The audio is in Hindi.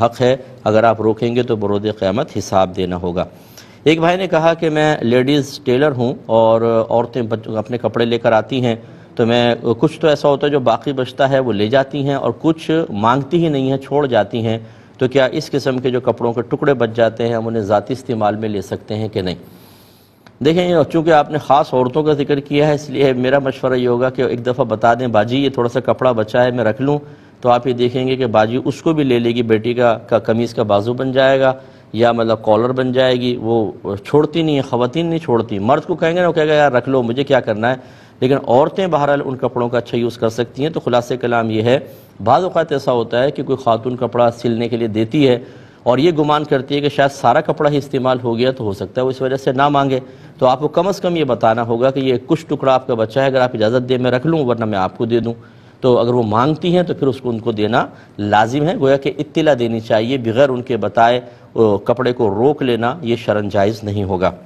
हक़ है अगर आप रोकेंगे तो बरोद क़्यामत हिसाब देना होगा एक भाई ने कहा कि मैं लेडीज़ टेलर हूँ और औरतें अपने कपड़े लेकर आती हैं तो मैं कुछ तो ऐसा होता है जो बाकी बचता है वो ले जाती हैं और कुछ मांगती ही नहीं हैं छोड़ जाती हैं तो क्या इस किस्म के जो कपड़ों के टुकड़े बच जाते हैं हम उन्हें ज़ाती इस्तेमाल में ले सकते हैं कि नहीं देखें चूँकि आपने ख़ास औरतों का जिक्र किया है इसलिए मेरा मशवरा ये होगा कि एक दफ़ा बता दें बाजी ये थोड़ा सा कपड़ा बचा है मैं रख लूँ तो आप ये देखेंगे कि बाजू उसको भी ले लेगी बेटी का का कमीज़ का बाजू बन जाएगा या मतलब कॉलर बन जाएगी वो छोड़ती नहीं है ख़वान नहीं छोड़ती मर्द को कहेंगे ना वो कहेगा यार रख लो मुझे क्या करना है लेकिन औरतें बहरहाल उन कपड़ों का अच्छा यूज़ कर सकती हैं तो खुलासे कलाम ये है अवत ऐसा होता है कि कोई खातून कपड़ा सिलने के लिए देती है और ये गुमान करती है कि शायद सारा कपड़ा ही इस्तेमाल हो गया तो हो सकता है वो इस वजह से ना मांगे तो आपको कम अज़ कम ये बताना होगा कि ये कुछ टुकड़ा आपका बच्चा है अगर आप इजाज़त दें मैं रख लूँ वरना मैं आपको दे दूँ तो अगर वो मांगती हैं तो फिर उसको उनको देना लाजिम है गोया कि इतला देनी चाहिए बगैर उनके बताए कपड़े को रोक लेना ये शरण जायज़ नहीं होगा